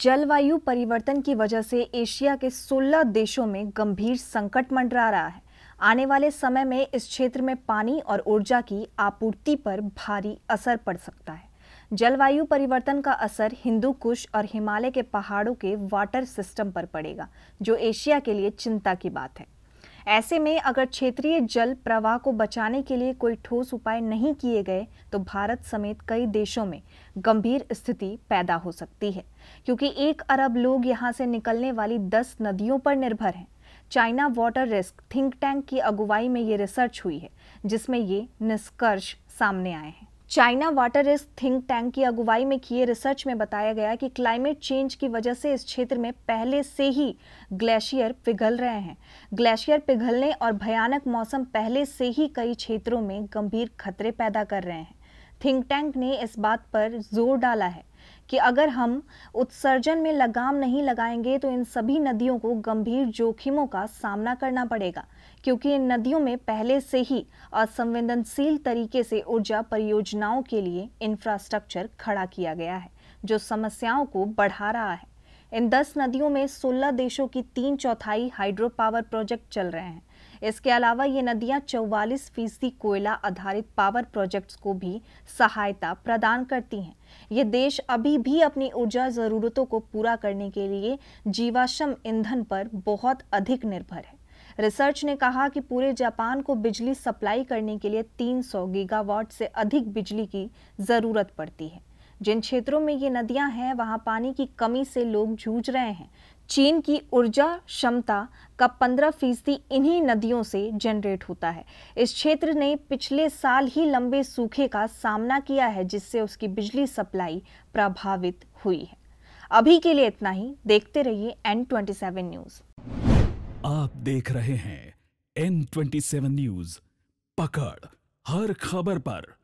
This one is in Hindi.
जलवायु परिवर्तन की वजह से एशिया के 16 देशों में गंभीर संकट मंडरा रहा है आने वाले समय में इस क्षेत्र में पानी और ऊर्जा की आपूर्ति पर भारी असर पड़ सकता है जलवायु परिवर्तन का असर हिंदू कुश और हिमालय के पहाड़ों के वाटर सिस्टम पर पड़ेगा जो एशिया के लिए चिंता की बात है ऐसे में अगर क्षेत्रीय जल प्रवाह को बचाने के लिए कोई ठोस उपाय नहीं किए गए तो भारत समेत कई देशों में गंभीर स्थिति पैदा हो सकती है क्योंकि एक अरब लोग यहाँ से निकलने वाली दस नदियों पर निर्भर हैं China water risk think tank की अगुवाई में ये रिसर्च हुई है जिसमें ये निष्कर्ष सामने आए हैं China water risk think tank की अगुवाई में किए रिसर्च में बताया गया कि क्लाइमेट चेंज की वजह से इस क्षेत्र में पहले से ही ग्लेशियर पिघल रहे हैं ग्लेशियर पिघलने और भयानक मौसम पहले से ही कई क्षेत्रों में गंभीर खतरे पैदा कर रहे हैं थिंक टैंक ने इस बात पर जोर डाला है कि अगर हम उत्सर्जन में लगाम नहीं लगाएंगे तो इन सभी नदियों को गंभीर जोखिमों का सामना करना पड़ेगा क्योंकि इन नदियों में पहले से ही असंवेदनशील तरीके से ऊर्जा परियोजनाओं के लिए इंफ्रास्ट्रक्चर खड़ा किया गया है जो समस्याओं को बढ़ा रहा है इन दस नदियों में सोलह देशों की तीन चौथाई हाइड्रो पावर प्रोजेक्ट चल रहे हैं इसके अलावा ये नदियां चौवालीस फीसदी कोयला आधारित पावर प्रोजेक्ट्स को भी सहायता प्रदान करती हैं ये देश अभी भी अपनी ऊर्जा ज़रूरतों को पूरा करने के लिए जीवाश्म ईंधन पर बहुत अधिक निर्भर है रिसर्च ने कहा कि पूरे जापान को बिजली सप्लाई करने के लिए 300 गीगावाट से अधिक बिजली की ज़रूरत पड़ती है जिन क्षेत्रों में ये नदियां हैं वहां पानी की कमी से लोग जूझ रहे हैं चीन की ऊर्जा क्षमता का 15 फीसदी इन्हीं नदियों से जनरेट होता है इस क्षेत्र ने पिछले साल ही लंबे सूखे का सामना किया है जिससे उसकी बिजली सप्लाई प्रभावित हुई है अभी के लिए इतना ही देखते रहिए एन ट्वेंटी सेवन न्यूज आप देख रहे हैं एन ट्वेंटी सेवन न्यूज पकड़ हर खबर पर